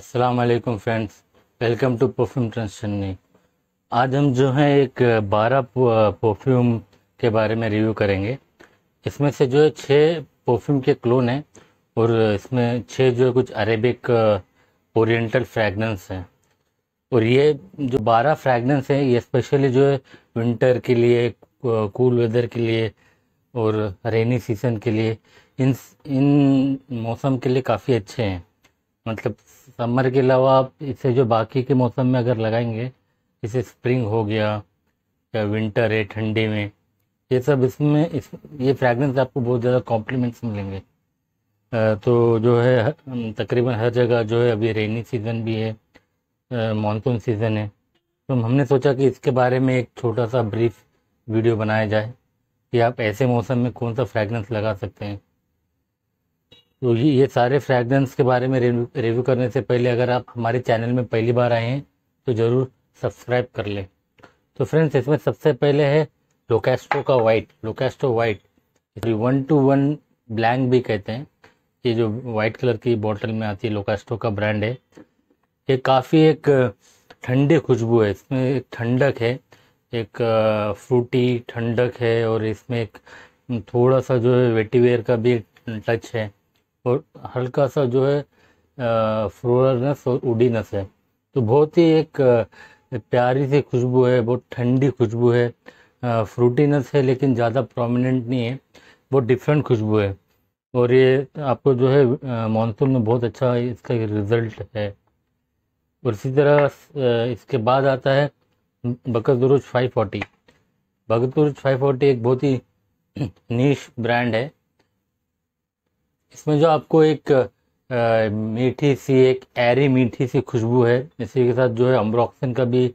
Aslam friends welcome to perfume ट्रांसनी आज हम जो है एक बारह परफ्यूम के बारे में रिव्यू करेंगे इसमें से जो है छः परफ्यूम के क्लोन हैं और इसमें छः जो है कुछ अरेबिक ओरिएंटल फ्रैगनेंस हैं और ये जो बारह फ्रैगनेंस हैं ये स्पेशली जो है विंटर के लिए कूल वेदर के लिए और रेनी सीजन के लिए इन इन मौसम के लिए काफ़ी अच्छे हैं मतलब समर के अलावा आप इसे जो बाकी के मौसम में अगर लगाएंगे जैसे स्प्रिंग हो गया या विंटर है ठंडे में ये सब इसमें इस ये फ्रैगरेंस आपको बहुत ज़्यादा कॉम्प्लीमेंट्स मिलेंगे तो जो है तकरीबन हर जगह जो है अभी रेनी सीज़न भी है मानसून सीज़न है तो हमने सोचा कि इसके बारे में एक छोटा सा ब्रीफ वीडियो बनाया जाए कि आप ऐसे मौसम में कौन सा फ्रैगरेंस लगा सकते हैं तो ये ये सारे फ्रैगरेंस के बारे में रिव्यू करने से पहले अगर आप हमारे चैनल में पहली बार आए हैं तो ज़रूर सब्सक्राइब कर लें तो फ्रेंड्स इसमें सबसे पहले है लोकेस्ट्रो का वाइट लोकेस्ट्रो white one two one blanc भी कहते हैं ये जो वाइट कलर की बॉटल में आती है लोकेस्टो का ब्रांड है ये काफ़ी एक ठंडी खुशबू है इसमें एक ठंडक है एक फ्रूटी ठंडक है और इसमें एक थोड़ा सा जो है वेटीवेयर का भी टच है और हल्का सा जो है फ्रोरनेस और उडीनेस है तो बहुत ही एक प्यारी सी खुशबू है बहुत ठंडी खुशबू है फ्रूटीनेस है लेकिन ज़्यादा प्रोमिनेंट नहीं है बहुत डिफरेंट खुशबू है और ये आपको जो है मानसून में बहुत अच्छा इसका रिज़ल्ट है और इसी तरह इसके बाद आता है Baccarat five forty Baccarat five forty एक बहुत ही नीश ब्रांड है इसमें जो आपको एक आ, मीठी सी एक एरी मीठी सी खुशबू है इसी के साथ जो है अम्ब्रॉक्सन का भी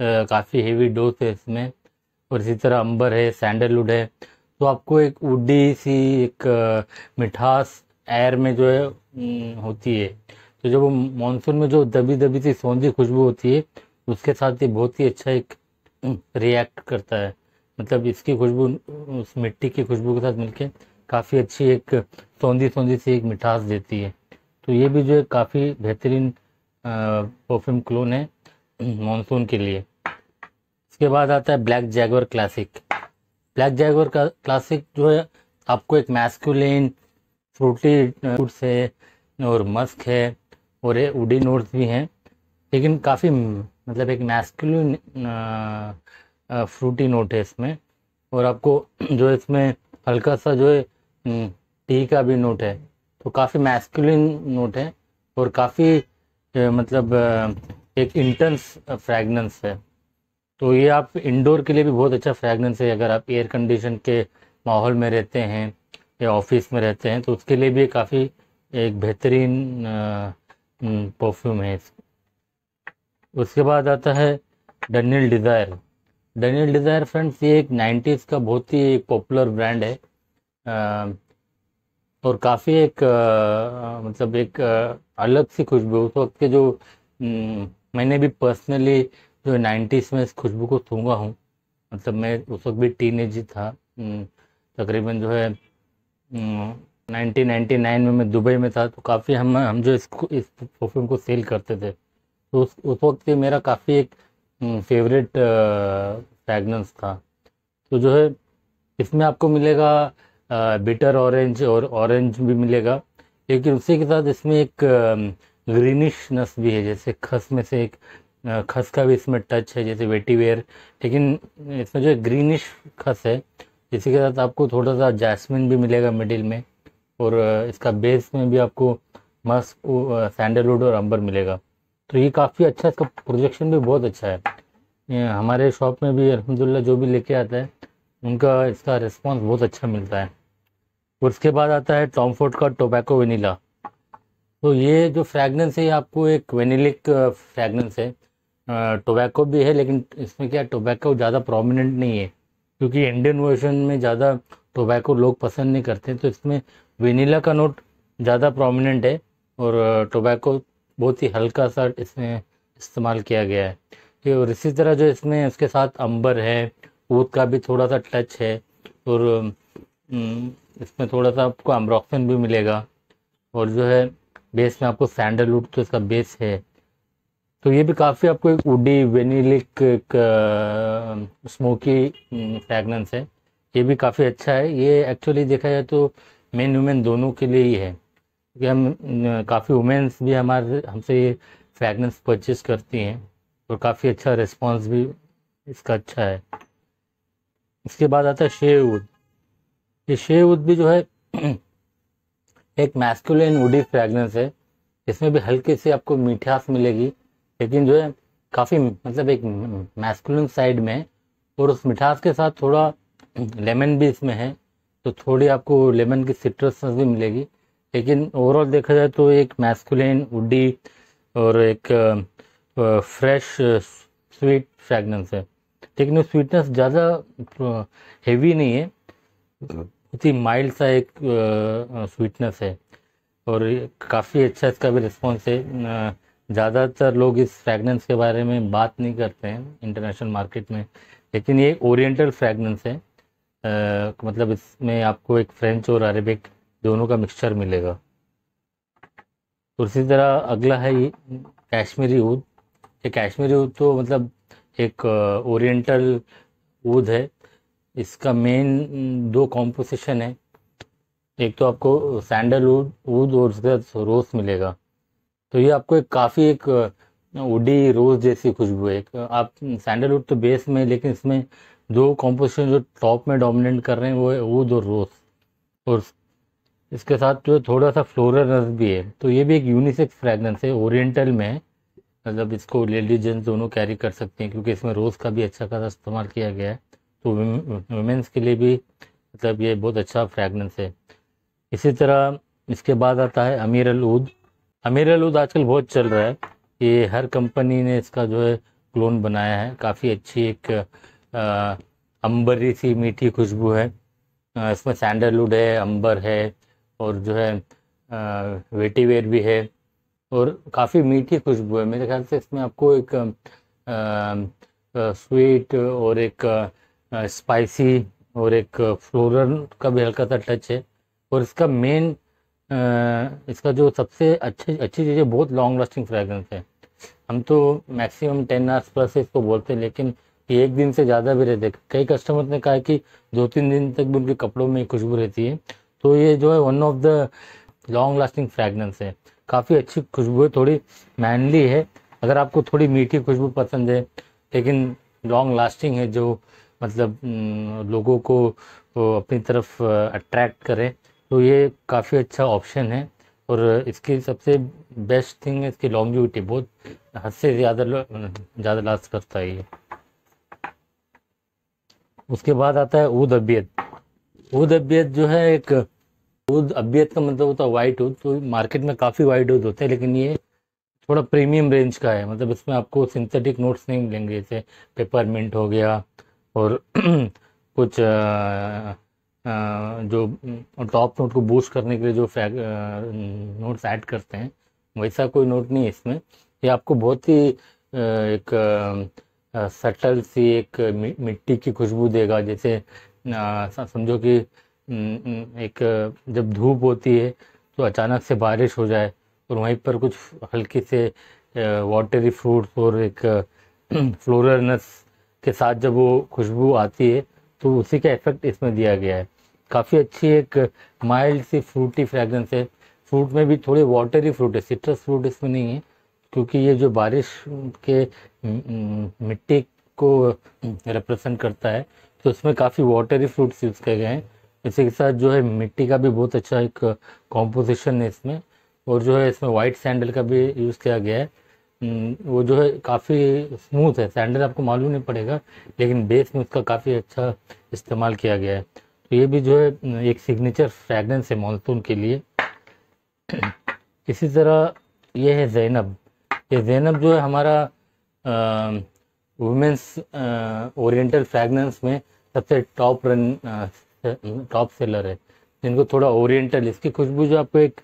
काफ़ी हेवी डोज है इसमें और इसी तरह अंबर है सैंडलवुड है तो आपको एक उडी सी एक मिठास एयर में जो है होती है तो जब वो मानसून में जो दबी दबी सी सौंधी खुशबू होती है उसके साथ ये बहुत ही अच्छा एक रिएक्ट करता है मतलब इसकी खुशबू उस मिट्टी की खुशबू के साथ मिलके काफ़ी अच्छी एक सौंधी सौंधी सी एक मिठास देती है तो ये भी जो है काफ़ी बेहतरीन परफ्यूम क्लोन है मानसून के लिए इसके बाद आता है black Jaguar classic black Jaguar का क्लासिक जो है आपको एक मैस्कुलिन फ्रूटी नोट्स है और मस्क है और ये उडी नोट्स भी हैं लेकिन काफ़ी मतलब एक मैस्कुलिन फ्रूटी नोट है इसमें और आपको जो इसमें हल्का सा जो है हम्म। टी का भी नोट है तो काफ़ी मैस्कुलिन नोट है और काफ़ी मतलब एक इंटेंस फ्रैगनेंस है तो ये आप इंडोर के लिए भी बहुत अच्छा फ्रेगनेंस है अगर आप एयर कंडीशन के माहौल में रहते हैं या ऑफिस में रहते हैं तो उसके लिए भी काफ़ी एक बेहतरीन परफ्यूम है उसके बाद आता है Dunhill Desire Dunhill Desire friends ये एक नाइन्टीज़ का बहुत ही पॉपुलर ब्रांड है और काफ़ी एक आ, मतलब एक आ, अलग सी खुशबू उस वक्त के जो मैंने भी पर्सनली जो नाइन्टीज़ में इस खुशबू को सूंगा हूँ मतलब मैं उस वक्त भी टीन एज ही था तकरीबन जो है नाइनटीन नाइन्टी नाइन में मैं दुबई में था तो काफ़ी हम हम जो इस इस परफ्यूम को सेल करते थे तो उस उस वक्त ये मेरा काफ़ी एक फेवरेट फ्रैगनेंस था तो जो है इसमें आपको मिलेगा बिटर ऑरेंज और ऑरेंज भी मिलेगा लेकिन उसी के साथ इसमें एक ग्रीनिशनेस भी है जैसे खस में से एक खस का भी इसमें टच है जैसे वेटीवेयर लेकिन इसमें जो ग्रीनिश खस है इसी के साथ आपको थोड़ा सा जैस्मिन भी मिलेगा मिडिल में और इसका बेस में भी आपको मस्क सैंडलवुड और अंबर मिलेगा तो ये काफ़ी अच्छा इसका प्रोजेक्शन भी बहुत अच्छा है हमारे शॉप में भी अलहमदिल्ला जो भी लेके आता है उनका इसका रिस्पांस बहुत अच्छा मिलता है उसके बाद आता है टॉम फोर्ड का टोबैको वनीला तो ये जो फ्रैगनेंस है आपको एक वेनिलिक फ्रैगनेंस है टोबैको भी है लेकिन इसमें क्या टोबैको ज़्यादा प्रोमिनेंट नहीं है क्योंकि इंडियन वर्जन में ज़्यादा टोबैको लोग पसंद नहीं करते तो इसमें वेनिला का नोट ज़्यादा प्रोमिनेंट है और टोबैको बहुत ही हल्का सा इसमें इस्तेमाल किया गया है कि और इसी तरह जो इसमें उसके साथ अंबर है ऊद का भी थोड़ा सा टच है और इसमें थोड़ा सा आपको अम्ब्रॉक्सन भी मिलेगा और जो है बेस में आपको सैंडलवुड तो इसका बेस है तो ये भी काफ़ी आपको एक उडी वेनिलिक स्मोकी फ्रैगनेंस है ये भी काफ़ी अच्छा है ये एक्चुअली देखा जाए तो मेन वुमेन दोनों के लिए ही है क्योंकि हम काफ़ी वुमेन्स भी हमारे हमसे ये फ्रैगनेंस परचेज करती हैं और काफ़ी अच्छा रिस्पॉन्स भी इसका अच्छा है इसके बाद आता है वुड ये शे वुड भी जो है एक मैस्कुलिन वुडी फ्रेगनेंस है इसमें भी हल्की सी आपको मिठास मिलेगी लेकिन जो है काफ़ी मतलब एक मैस्कुलिन साइड में और उस मिठास के साथ थोड़ा लेमन भी इसमें है तो थोड़ी आपको लेमन की सिट्रस भी मिलेगी लेकिन ओवरऑल देखा जाए तो एक मैस्कुलिन वुडी और एक फ्रेश स्वीट फ्रेगनेंस है लेकिन वो स्वीटनेस ज़्यादा हेवी नहीं है बहुत ही माइल्ड सा एक स्वीटनेस है और काफ़ी अच्छा इसका भी रिस्पॉन्स है ज़्यादातर लोग इस फ्रैगनेंस के बारे में बात नहीं करते हैं इंटरनेशनल मार्केट में लेकिन ये ओरिएंटल फ्रैगनेंस है आ, मतलब इसमें आपको एक फ्रेंच और अरेबिक दोनों का मिक्सचर मिलेगा और तो इसी तरह अगला है ये कश्मीरी ऊद ये कश्मीरी ऊद तो मतलब एक ओरिएंटल ऊद है इसका मेन दो कॉम्पोजिशन है एक तो आपको सैंडलवुड वुड और उसके साथ रोज़ मिलेगा तो ये आपको एक काफ़ी एक उडी रोज़ जैसी खुशबू है आप सैंडलवुड तो बेस में लेकिन इसमें दो कॉम्पोजिशन जो टॉप में डोमिनेट कर रहे हैं वो है वुड और रोज़ और इसके साथ जो थोड़ा सा फ्लोरल रस भी है तो ये भी एक यूनिसेक्स फ्रेगनेंस है ओरिएंटल में है मतलब इसको लेडीज जेंट्स दोनों कैरी कर सकते हैं क्योंकि इसमें रोज़ का भी अच्छा खासा इस्तेमाल किया गया है तो वुमेंस के लिए भी मतलब ये बहुत अच्छा फ्रेगनेंस है इसी तरह इसके बाद आता है अमीर अलूद अमीर अलूद आजकल बहुत चल रहा है ये हर कंपनी ने इसका जो है क्लोन बनाया है काफ़ी अच्छी एक अम्बरी अंबरी सी मीठी खुशबू है आ, इसमें सैंडलवुड है अंबर है और जो है वेटीवेयर भी है और काफ़ी मीठी खुशबू है मेरे ख्याल से इसमें आपको एक आ, स्वीट और एक स्पाइसी और एक फ्लोरल का भी हल्का सा टच है और इसका मेन इसका जो सबसे अच्छी अच्छी चीज़ है बहुत लॉन्ग लास्टिंग फ्रेगरेंस है हम तो मैक्सिमम टेन आवर्स प्लस इसको बोलते हैं लेकिन ये एक दिन से ज़्यादा भी रहते हैं कई कस्टमर ने कहा है कि दो तीन दिन तक भी उनके कपड़ों में खुशबू रहती है तो ये जो है one of the long lasting fragrance है काफ़ी अच्छी खुशबू है थोड़ी मैनली है अगर आपको थोड़ी मीठी खुशबू पसंद है लेकिन लॉन्ग लास्टिंग है जो मतलब लोगों को अपनी तरफ अट्रैक्ट करें तो ये काफ़ी अच्छा ऑप्शन है और इसकी सबसे बेस्ट थिंग है इसकी लॉन्गविटी बहुत हद से ज़्यादा ज़्यादा लास्ट करता है ये उसके बाद आता है ऊद अबियत ऊद अबियत जो है एक ऊद अबियत का मतलब होता है वाइट ऊद तो मार्केट में काफ़ी वाइट ऊद होते हैं लेकिन ये थोड़ा प्रीमियम रेंज का है मतलब इसमें आपको सिंथेटिक नोट्स नहीं मिलेंगे जैसे पेपर मिंट हो गया और कुछ जो टॉप नोट को बूस्ट करने के लिए जो नोट्स ऐड करते हैं वैसा कोई नोट नहीं है इसमें ये आपको बहुत ही एक सटल सी एक मिट्टी की खुशबू देगा जैसे समझो कि एक जब धूप होती है तो अचानक से बारिश हो जाए और वहीं पर कुछ हल्की से वाटरी फ्रूट्स और एक फ्लोरनस के साथ जब वो खुशबू आती है तो उसी का इफेक्ट इसमें दिया गया है काफ़ी अच्छी एक माइल्ड सी फ्रूटी फ्रेगरेंस है फ्रूट में भी थोड़े वाटरी फ्रूट है सिट्रस फ्रूट इसमें नहीं है क्योंकि ये जो बारिश के मिट्टी को रिप्रेजेंट करता है तो उसमें काफ़ी वाटरी फ्रूट्स यूज़ किए गए हैं इसी के साथ जो है मिट्टी का भी बहुत अच्छा एक कॉम्पोजिशन है इसमें और जो है इसमें वाइट सैंडल का भी यूज़ किया गया है हम्म, वो जो है काफ़ी स्मूथ है सैंडल आपको मालूम नहीं पड़ेगा लेकिन बेस में उसका काफ़ी अच्छा इस्तेमाल किया गया है तो ये भी जो है एक सिग्नेचर फ्रैगरेंस है मानसून के लिए इसी तरह ये है जैनब ये जैनब जो है हमारा वुमेंस ओरिएंटल फ्रैगरेंस में सबसे टॉप रन टॉप सेलर है जिनको थोड़ा ओरिएंटल इसकी खुशबू जो आपको एक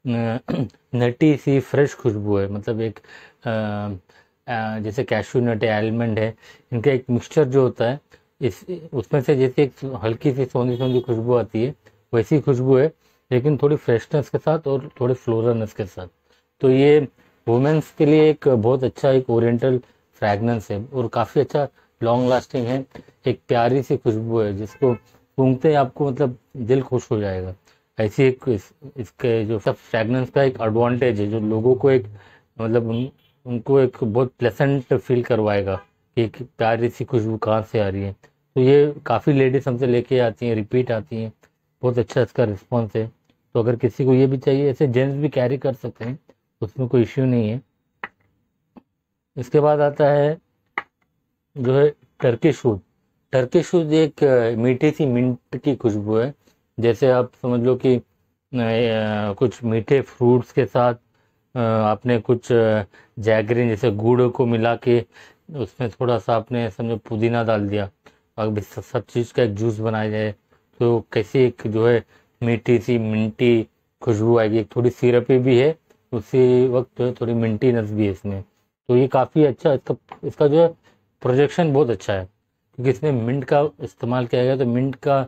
नटी सी फ्रेश खुशबू है मतलब एक जैसे कैशू नट है आलमंड है इनका एक मिक्सचर जो होता है इस उसमें से जैसे एक हल्की सी सोनी सोनी खुशबू आती है वैसी खुशबू है लेकिन थोड़ी फ्रेशनेस के साथ और थोड़े फ्लोरनेस के साथ तो ये वुमेंस के लिए एक बहुत अच्छा एक ओरिएंटल फ्रैगनेंस है और काफ़ी अच्छा लॉन्ग लास्टिंग है एक प्यारी सी खुशबू है जिसको सूंघते आपको मतलब दिल खुश हो जाएगा ऐसी एक इस, इसके जो सब फ्रेगनेंस का एक एडवांटेज है जो लोगों को एक मतलब उन, उनको एक बहुत प्लेसेंट फील करवाएगा कि प्यारी सी खुशबू कहाँ से आ रही है तो ये काफ़ी लेडीज हमसे लेके आती हैं रिपीट आती हैं बहुत अच्छा इसका रिस्पॉन्स है तो अगर किसी को ये भी चाहिए ऐसे जेंट्स भी कैरी कर सकते हैं उसमें कोई इश्यू नहीं है इसके बाद आता है जो है टर्की शूज टर्की शूज एक मीठी सी मिंट की खुशबू है जैसे आप समझ लो कि कुछ मीठे फ्रूट्स के साथ आपने कुछ जैगरी जैसे गुड़ को मिला के उसमें थोड़ा सा आपने समझो पुदीना डाल दिया और सब चीज़ का एक जूस बनाया जाए तो कैसी एक जो है मीठी सी मिंटी खुशबू आएगी एक थोड़ी सिरपी भी है उसी वक्त जो है थोड़ी मिंटीनेस भी है इसमें तो ये काफ़ी अच्छा इसका इसका जो है प्रोजेक्शन बहुत अच्छा है क्योंकि इसमें मिंट का इस्तेमाल किया गया तो मिंट का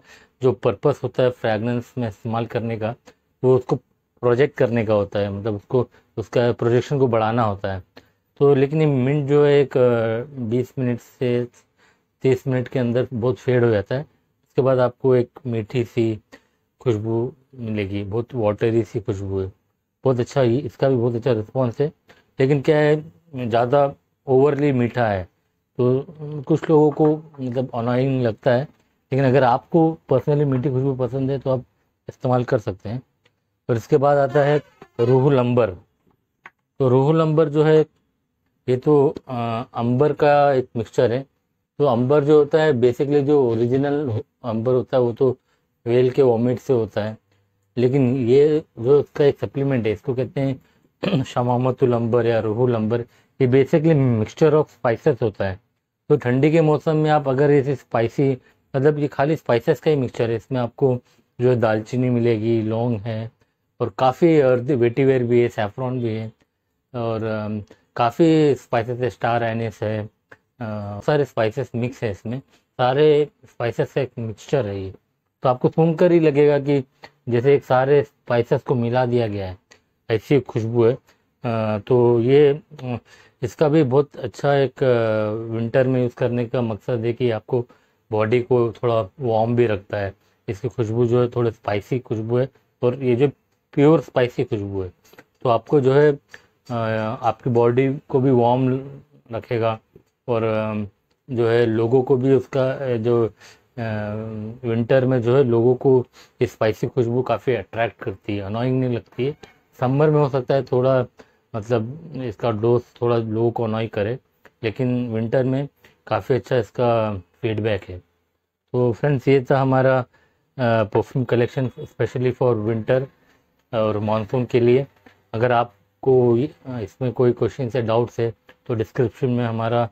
जो पर्पस होता है फ्रैगनेंस में इस्तेमाल करने का वो उसको प्रोजेक्ट करने का होता है मतलब उसको उसका प्रोजेक्शन को बढ़ाना होता है तो लेकिन ये मिंट जो है एक बीस मिनट से तीस मिनट के अंदर बहुत फेड हो जाता है उसके बाद आपको एक मीठी सी खुशबू मिलेगी बहुत वाटरी सी खुशबू है बहुत अच्छा ही इसका भी बहुत अच्छा रिस्पॉन्स है लेकिन क्या है ज़्यादा ओवरली मीठा है तो कुछ लोगों को मतलब ऑनलाइन लगता है लेकिन अगर आपको पर्सनली मीठी खुशबू पसंद है तो आप इस्तेमाल कर सकते हैं और इसके बाद आता है रोहू लंबर तो रोहू लंबर जो है ये तो आ, अंबर का एक मिक्सचर है तो अंबर जो होता है बेसिकली जो ओरिजिनल अंबर होता है वो तो वेल के वॉमिट से होता है लेकिन ये जो इसका एक सप्लीमेंट है इसको कहते हैं शमामतुल अंबर या रोहू अंबर ये बेसिकली मिक्सचर ऑफ स्पाइसेस होता है तो ठंडी के मौसम में आप अगर इसे स्पाइसी मतलब ये खाली स्पाइसेस का ही मिक्सचर है इसमें आपको जो है दालचीनी मिलेगी लौंग है और काफ़ी और वेटी वेयर भी है सेफ्रॉन भी है और काफ़ी स्पाइसेस है स्टार एनिस है आ, सारे स्पाइसेस मिक्स है इसमें सारे स्पाइसेस का एक मिक्सचर है ये तो आपको सुनकर ही लगेगा कि जैसे एक सारे स्पाइसेस को मिला दिया गया है ऐसी खुशबू है आ, तो ये इसका भी बहुत अच्छा एक विंटर में यूज़ करने का मकसद है कि आपको बॉडी को थोड़ा वार्म भी रखता है इसकी खुशबू जो है थोड़ी स्पाइसी खुशबू है और ये जो प्योर स्पाइसी खुशबू है तो आपको जो है आपकी बॉडी को भी वार्म रखेगा और जो है लोगों को भी उसका जो विंटर में जो है लोगों को स्पाइसी खुशबू काफ़ी अट्रैक्ट करती है अनोइंग नहीं लगती है समर में हो सकता है थोड़ा मतलब इसका डोज थोड़ा लोगों को अनोई करे लेकिन विंटर में काफ़ी अच्छा इसका फीडबैक है तो फ्रेंड्स ये था हमारा perfume collection specially for winter और मानसून के लिए अगर आपको इसमें कोई क्वेश्चन या डाउट्स है तो डिस्क्रिप्शन में हमारा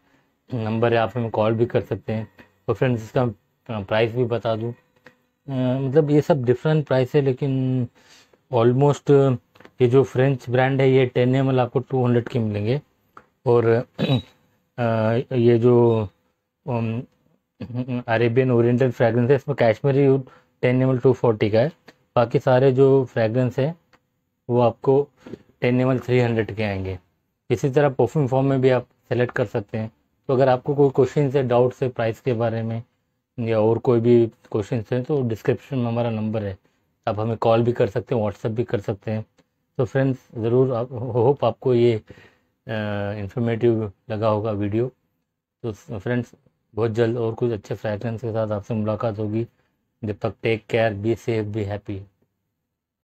नंबर है आप हमें कॉल भी कर सकते हैं और तो फ्रेंड्स इसका प्राइस भी बता दूँ मतलब ये सब डिफरेंट प्राइस है लेकिन ऑलमोस्ट ये जो फ्रेंच ब्रांड है ये टेन एम आपको टू हंड्रेड के मिलेंगे और ये जो um, अरेबियन ओरिएंटल फ्रेगरेंस है इसमें कैशमीरी यूड टेन एम टू फोर्टी का है बाकी सारे जो फ्रेगरेंस हैं वो आपको टेन एम थ्री हंड्रेड के आएंगे इसी तरह परफ्यूम फॉर्म में भी आप सेलेक्ट कर सकते हैं तो अगर आपको कोई क्वेश्चन है डाउट्स है प्राइस के बारे में या और कोई भी क्वेश्चन है तो डिस्क्रिप्शन में हमारा नंबर है आप हमें कॉल भी कर सकते हैं व्हाट्सअप भी कर सकते हैं तो फ्रेंड्स ज़रूर आप होप आपको ये इंफॉर्मेटिव लगा होगा वीडियो तो फ्रेंड्स बहुत जल्द और कुछ अच्छे फ्रैगरेंस के साथ आपसे मुलाकात होगी जब तक take care be safe be happy